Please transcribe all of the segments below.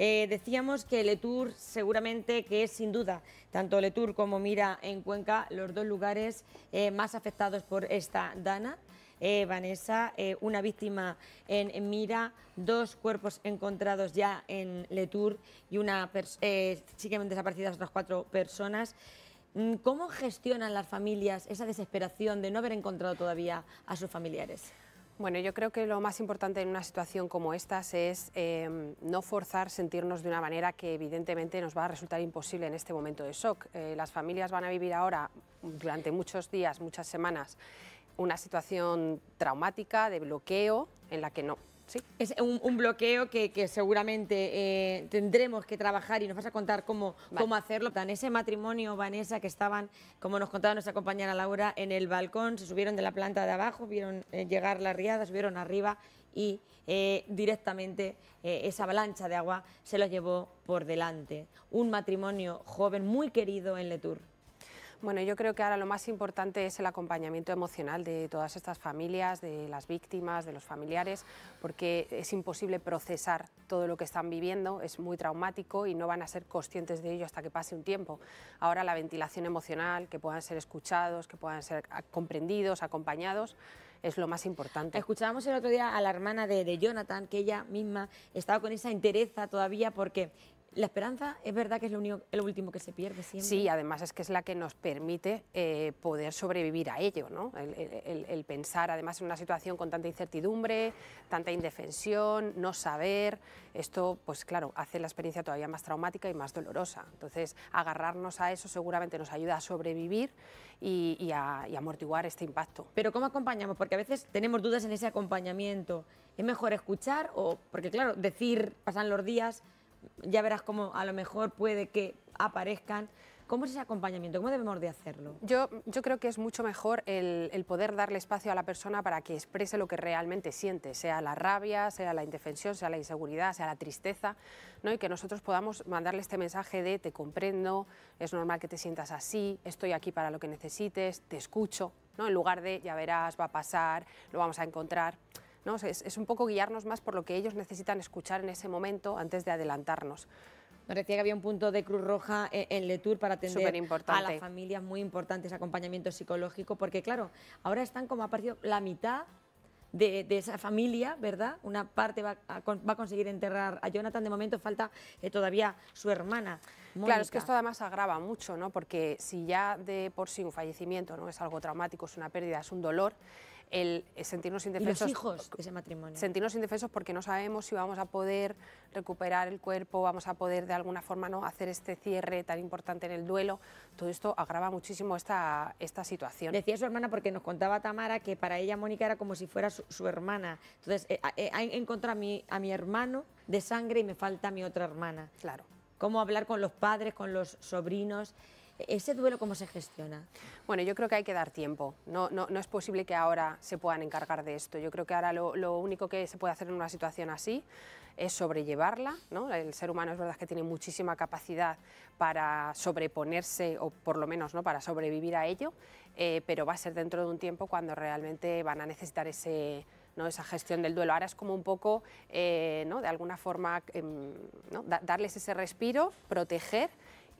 Eh, decíamos que Letour seguramente que es sin duda, tanto Letour como Mira en Cuenca, los dos lugares eh, más afectados por esta dana. Eh, Vanessa, una víctima en, Mira, dos cuerpos encontrados ya en Letour y una eh, siguen desaparecidas otras cuatro personas. Mm, ¿Cómo gestionan las familias esa desesperación de no haber encontrado todavía a sus familiares? Bueno, yo creo que lo más importante en una situación como esta es em, no forzar sentirnos de una manera que evidentemente nos va a resultar imposible en este momento de shock. Eh, las familias van a vivir ahora durante muchos días, muchas semanas, una situación traumática de bloqueo en la que no es un, bloqueo que, seguramente eh, tendremos que trabajar y nos vas a contar cómo, hacerlo. En ese matrimonio, Vanessa, que estaban, como nos contaba nuestra compañera Laura, en el balcón, se subieron de la planta de abajo, vieron eh, llegar la riada, subieron arriba y eh, directamente esa avalancha de agua se los llevó por delante. Un matrimonio joven muy querido en Letur. Bueno, yo creo que ahora lo más importante es el acompañamiento emocional de todas estas familias, de las víctimas, de los familiares, porque es imposible procesar todo lo que están viviendo, es muy traumático y no van a ser conscientes de ello hasta que pase un tiempo. Ahora la ventilación emocional, que puedan ser escuchados, que puedan ser comprendidos, acompañados, es lo más importante. Escuchábamos el otro día a la hermana de, Jonathan, que ella misma estaba con esa entereza todavía porque la esperanza es verdad que es lo, último que se pierde siempre. Sí, además es que es la que nos permite eh, poder sobrevivir a ello, ¿no? El, pensar además en una situación con tanta incertidumbre, tanta indefensión, no saber, esto pues claro, hace la experiencia todavía más traumática y más dolorosa. Entonces agarrarnos a eso seguramente nos ayuda a sobrevivir y, a, amortiguar este impacto. Pero ¿cómo acompañamos? Porque a veces tenemos dudas en ese acompañamiento. ¿Es mejor escuchar o, porque claro, decir, pasan los días ya verás cómo a lo mejor puede que aparezcan. ¿Cómo es ese acompañamiento? ¿Cómo debemos de hacerlo? Yo, creo que es mucho mejor el, poder darle espacio a la persona para que exprese lo que realmente siente, sea la rabia, sea la indefensión, sea la inseguridad, sea la tristeza, ¿no? y que nosotros podamos mandarle este mensaje de te comprendo, es normal que te sientas así, estoy aquí para lo que necesites, te escucho, ¿no? en lugar de ya verás, va a pasar, lo vamos a encontrar. Es, un poco guiarnos más por lo que ellos necesitan escuchar en ese momento antes de adelantarnos. Me decía que había un punto de Cruz Roja eh, en, Letour Letur para atender a las familias, muy importante ese acompañamiento psicológico, porque claro, ahora están como ha partido la mitad de, esa familia, ¿verdad? Una parte va a, conseguir enterrar a Jonathan, de momento falta eh, todavía su hermana. Claro, es que esto además agrava mucho, ¿no? Porque si ya de por sí un fallecimiento no es algo traumático, es una pérdida, es un dolor, el eh, sentirnos indefensos. los hijos ese matrimonio. Sentirnos indefensos porque no sabemos si vamos a poder recuperar el cuerpo, vamos a poder de alguna forma ¿no? hacer este cierre tan importante en el duelo. Todo esto agrava muchísimo esta, esta situación. Decía su hermana porque nos contaba Tamara que para ella Mónica era como si fuera su, hermana. Entonces, eh, eh a mi, a mi hermano de sangre y me falta mi otra hermana. Claro. Cómo hablar con los padres, con los sobrinos. ¿Ese duelo cómo se gestiona? Bueno, yo creo que hay que dar tiempo. No, no, es posible que ahora se puedan encargar de esto. Yo creo que ahora lo, único que se puede hacer en una situación así es sobrellevarla. ¿no? El ser humano es verdad que tiene muchísima capacidad para sobreponerse o por lo menos ¿no? para sobrevivir a ello, eh, pero va a ser dentro de un tiempo cuando realmente van a necesitar esa gestión del duelo. Ahora es como un poco, eh, de alguna forma, em, darles ese respiro, proteger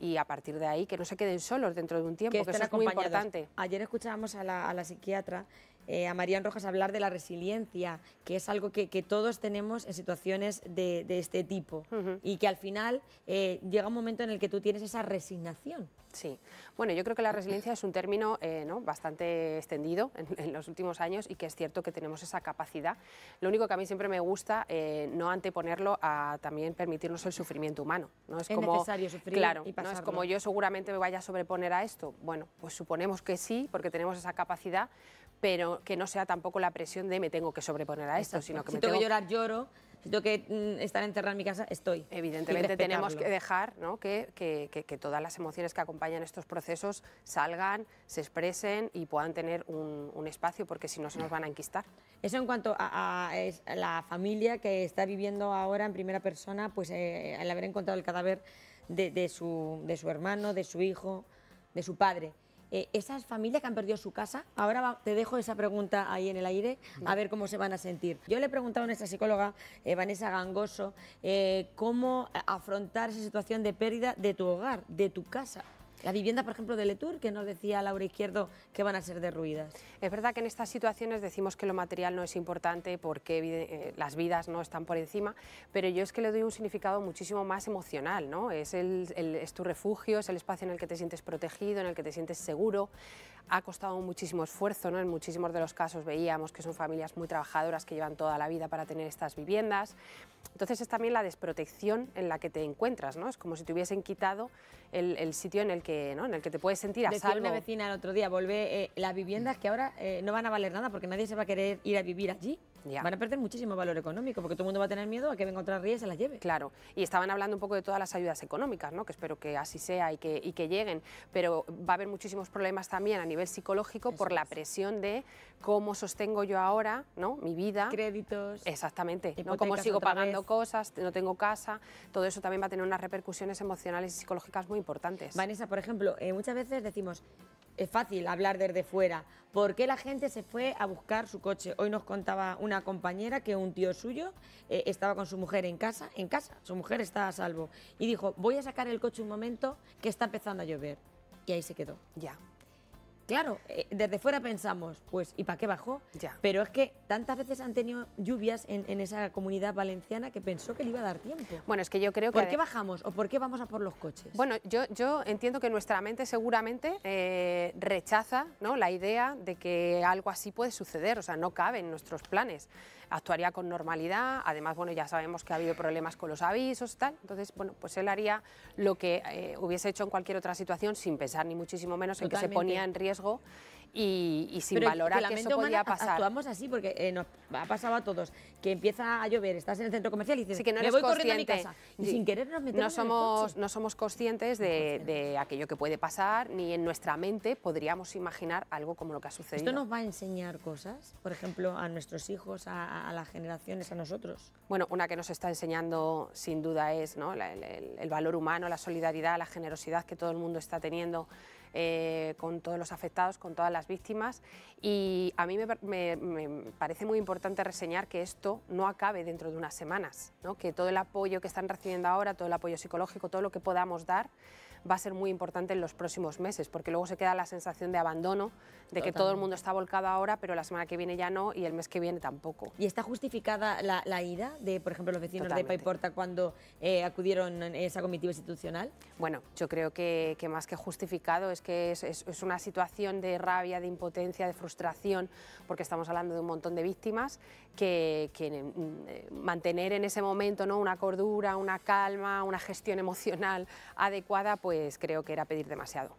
y a partir de ahí que no se queden solos dentro de un tiempo, que, eso es muy importante. Ayer escuchábamos a la, a la psiquiatra eh, a Marian Rojas hablar de la resiliencia, que es algo que, todos tenemos en situaciones de, este tipo y que al final eh, llega un momento en el que tú tienes esa resignación. Sí, bueno, yo creo que la resiliencia es un término eh, ¿no? bastante extendido en, los últimos años y que es cierto que tenemos esa capacidad. Lo único que a mí siempre me gusta no anteponerlo a también permitirnos el sufrimiento humano. No es, como, necesario sufrir claro, y No es como yo seguramente me vaya a sobreponer a esto. Bueno, pues suponemos que sí, porque tenemos esa capacidad, pero que no sea tampoco la presión de me tengo que sobreponer a esto, sino que me tengo que llorar, lloro. Si que mm, estar enterrada en mi casa, estoy. Evidentemente tenemos que dejar que, todas las emociones que acompañan estos procesos salgan, se expresen y puedan tener un, espacio, porque si no se nos van a enquistar. Eso en cuanto a, la familia que está viviendo ahora en primera persona, pues al eh, haber encontrado el cadáver de su hermano, de su hijo, de su padre. Eh, esas familias que han perdido su casa, ahora te dejo esa pregunta ahí en el aire, a ver cómo se van a sentir. Yo le he preguntado a nuestra psicóloga, eh, Vanessa Gangoso, eh, cómo afrontar esa situación de pérdida de tu hogar, de tu casa. La vivienda, por ejemplo, de Letur, que nos decía Laura Izquierdo que van a ser derruidas. Es verdad que en estas situaciones decimos que lo material no es importante porque eh, las vidas no están por encima, pero yo es que le doy un significado muchísimo más emocional, ¿no? es tu refugio, es el espacio en el que te sientes protegido, en el que te sientes seguro ha costado muchísimo esfuerzo, ¿no? en muchísimos de los casos veíamos que son familias muy trabajadoras que llevan toda la vida para tener estas viviendas. Entonces es también la desprotección en la que te encuentras, ¿no? Es como si te hubiesen quitado el, sitio en el que, ¿no? en el que te puedes sentir a salvo. una vecina el otro día, Vuelve eh, las viviendas que ahora eh, no van a valer nada porque nadie se va a querer ir a vivir allí. Van a perder muchísimo valor económico porque todo el mundo va a tener miedo a que venga otra ría y se las lleve. Claro, y estaban hablando un poco de todas las ayudas económicas, ¿no? que espero que así sea y que, y que lleguen, pero va a haber muchísimos problemas también a nivel psicológico por la presión de cómo sostengo yo ahora ¿no? mi vida. Créditos. Exactamente, ¿no? cómo sigo pagando cosas, no tengo casa, todo eso también va a tener unas repercusiones emocionales y psicológicas muy importantes. Vanessa, por ejemplo, eh, muchas veces decimos, es fácil hablar desde fuera. ¿Por qué la gente se fue a buscar su coche? Hoy nos contaba una compañera que un tío suyo eh, estaba con su mujer en casa, en casa, su mujer estaba a salvo, y dijo, voy a sacar el coche un momento que está empezando a llover. Y ahí se quedó. Ya. Claro, eh, desde fuera pensamos, pues, ¿y para qué bajó? Ya. Pero es que tantas veces han tenido lluvias en, esa comunidad valenciana que pensó que le iba a dar tiempo. Bueno, es que yo creo que... ¿Por qué bajamos o por qué vamos a por los coches? Bueno, yo, yo entiendo que nuestra mente seguramente eh, rechaza ¿no? la idea de que algo así puede suceder, o sea, no cabe en nuestros planes. Actuaría con normalidad, además, bueno, ya sabemos que ha habido problemas con los avisos y tal, entonces, bueno, pues él haría lo que eh, hubiese hecho en cualquier otra situación sin pensar ni muchísimo menos en que se ponía en riesgo riesgo y, y sin valorar que, eso podía pasar. Actuamos así porque eh, nos ha pasado a todos, que empieza a llover, estás en el centro comercial y dices, que no me voy corriendo a mi casa. Y sin querer nos metemos no somos, en No somos conscientes de, aquello que puede pasar, ni en nuestra mente podríamos imaginar algo como lo que ha sucedido. ¿Esto nos va a enseñar cosas, por ejemplo, a nuestros hijos, a, las generaciones, a nosotros? Bueno, una que nos está enseñando sin duda es ¿no? el, valor humano, la solidaridad, la generosidad que todo el mundo está teniendo eh, con todos los afectados, con todas las las víctimas y a mí me, parece muy importante reseñar que esto no acabe dentro de unas semanas, que todo el apoyo que están recibiendo ahora, todo el apoyo psicológico, todo lo que podamos dar, va a ser muy importante en los próximos meses, porque luego se queda la sensación de abandono, de que todo el mundo está volcado ahora, pero la semana que viene ya no y el mes que viene tampoco. ¿Y está justificada la, la ida de, por ejemplo, los vecinos de Paiporta cuando eh, acudieron a esa comitiva institucional? Bueno, yo creo que, más que justificado es que es, es, una situación de rabia, de impotencia, de frustración, porque estamos hablando de un montón de víctimas que, que, eh, mantener en ese momento ¿no? una cordura, una calma, una gestión emocional adecuada, pues creo que era pedir demasiado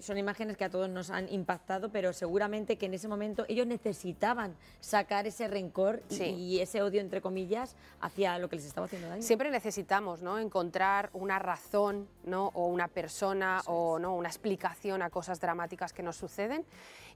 son imágenes que a todos nos han impactado, pero seguramente que en ese momento ellos necesitaban sacar ese rencor y, ese odio, entre comillas, hacia lo que les estaba haciendo daño. Siempre necesitamos ¿no? encontrar una razón ¿no? o una persona o ¿no? una explicación a cosas dramáticas que nos suceden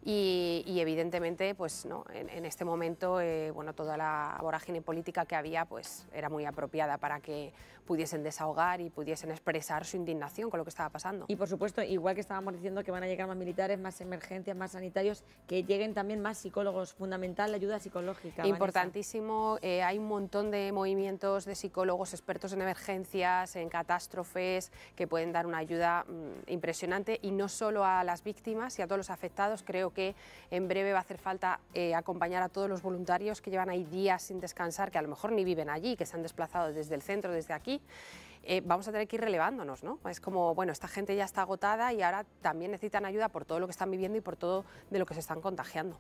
y, evidentemente pues, ¿no? en, este momento eh, bueno, toda la vorágine política que había pues, era muy apropiada para que pudiesen desahogar y pudiesen expresar su indignación con lo que estaba pasando. Y por supuesto, igual que estábamos diciendo que van a llegar más militares, más emergencias, más sanitarios, que lleguen también más psicólogos, fundamental la ayuda psicológica. Importantísimo, eh, hay un montón de movimientos de psicólogos expertos en emergencias, en catástrofes, que pueden dar una ayuda mm, impresionante y no solo a las víctimas y a todos los afectados, creo que en breve va a hacer falta eh, acompañar a todos los voluntarios que llevan ahí días sin descansar, que a lo mejor ni viven allí, que se han desplazado desde el centro, desde aquí eh, vamos a tener que ir relevándonos, ¿no? Es como, bueno, esta gente ya está agotada y ahora también necesitan ayuda por todo lo que están viviendo y por todo de lo que se están contagiando.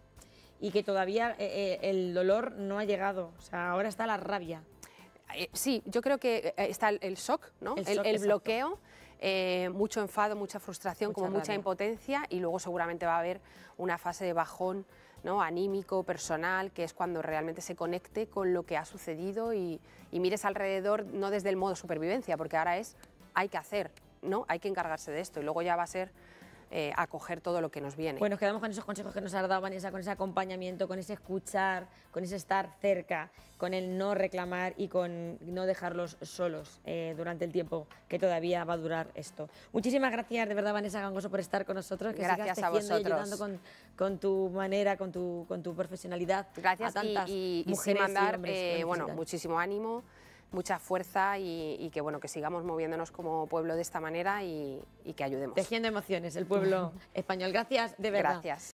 Y que todavía eh, eh, el dolor no ha llegado, o sea, ahora está la rabia. sí, yo creo que está el, shock, ¿no? El, bloqueo. mucho enfado, mucha frustración, como mucha impotencia y luego seguramente va a haber una fase de bajón ¿no? anímico, personal, que es cuando realmente se conecte con lo que ha sucedido y, mires alrededor no desde el modo supervivencia, porque ahora es hay que hacer, ¿no? hay que encargarse de esto y luego ya va a ser eh, acoger todo lo que nos viene. Bueno, nos quedamos con esos consejos que nos ha dado Vanessa, con ese acompañamiento, con ese escuchar, con ese estar cerca, con el no reclamar y con no dejarlos solos eh, durante el tiempo que todavía va a durar esto. Muchísimas gracias, de verdad, Vanessa Gangoso, por estar con nosotros. gracias sigas a vosotros. con, tu manera, con tu, con tu profesionalidad. Gracias tantas y, mujeres eh, bueno, muchísimo ánimo mucha fuerza y, que bueno que sigamos moviéndonos como pueblo de esta manera y, y que ayudemos. Tejiendo emociones, el pueblo español. Gracias, de verdad. Gracias.